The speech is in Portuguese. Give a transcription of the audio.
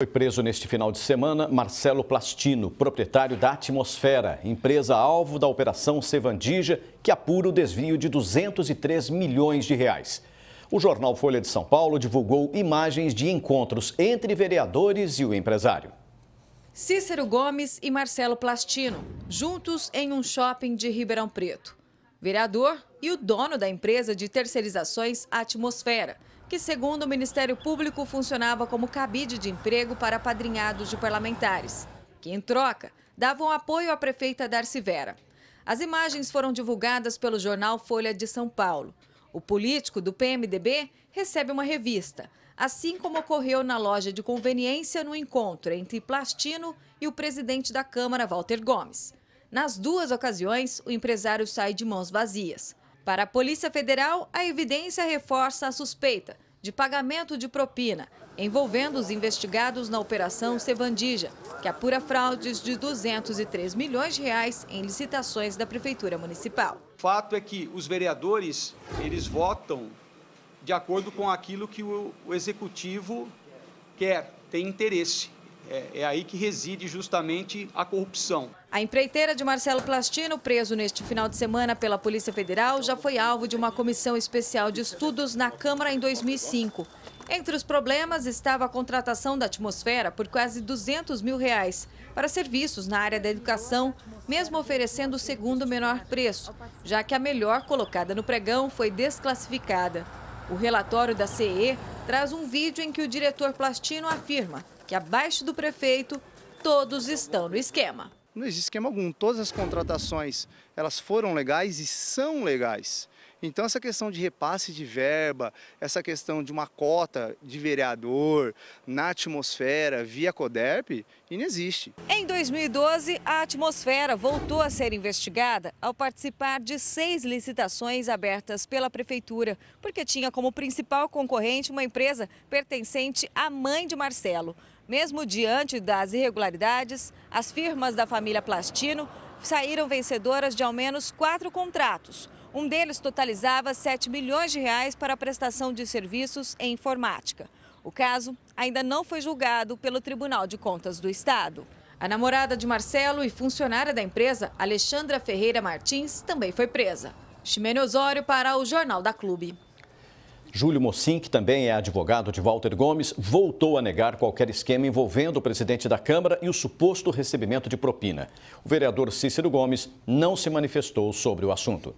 Foi preso neste final de semana Marcelo Plastino, proprietário da Atmosfera, empresa alvo da Operação Sevandija, que apura o desvio de 203 milhões de reais. O jornal Folha de São Paulo divulgou imagens de encontros entre vereadores e o empresário. Cícero Gomes e Marcelo Plastino, juntos em um shopping de Ribeirão Preto. Vereador e o dono da empresa de terceirizações Atmosfera que, segundo o Ministério Público, funcionava como cabide de emprego para apadrinhados de parlamentares, que, em troca, davam apoio à prefeita Darcy Vera. As imagens foram divulgadas pelo jornal Folha de São Paulo. O político do PMDB recebe uma revista, assim como ocorreu na loja de conveniência no encontro entre Plastino e o presidente da Câmara, Walter Gomes. Nas duas ocasiões, o empresário sai de mãos vazias. Para a Polícia Federal, a evidência reforça a suspeita de pagamento de propina, envolvendo os investigados na Operação Sevandija, que apura fraudes de 203 milhões de reais em licitações da Prefeitura Municipal. O fato é que os vereadores, eles votam de acordo com aquilo que o, o Executivo quer, tem interesse é, é aí que reside justamente a corrupção. A empreiteira de Marcelo Plastino, preso neste final de semana pela Polícia Federal, já foi alvo de uma comissão especial de estudos na Câmara em 2005. Entre os problemas estava a contratação da atmosfera por quase 200 mil reais para serviços na área da educação, mesmo oferecendo o segundo menor preço, já que a melhor colocada no pregão foi desclassificada. O relatório da CE traz um vídeo em que o diretor Plastino afirma que abaixo do prefeito, todos estão no esquema. Não existe esquema algum. Todas as contratações, elas foram legais e são legais. Então, essa questão de repasse de verba, essa questão de uma cota de vereador na atmosfera via CODERP, inexiste. Em 2012, a atmosfera voltou a ser investigada ao participar de seis licitações abertas pela Prefeitura, porque tinha como principal concorrente uma empresa pertencente à mãe de Marcelo. Mesmo diante das irregularidades, as firmas da família Plastino saíram vencedoras de ao menos quatro contratos. Um deles totalizava 7 milhões de reais para a prestação de serviços em informática. O caso ainda não foi julgado pelo Tribunal de Contas do Estado. A namorada de Marcelo e funcionária da empresa, Alexandra Ferreira Martins, também foi presa. Ximene Osório para o Jornal da Clube. Júlio Mocim, que também é advogado de Walter Gomes, voltou a negar qualquer esquema envolvendo o presidente da Câmara e o suposto recebimento de propina. O vereador Cícero Gomes não se manifestou sobre o assunto.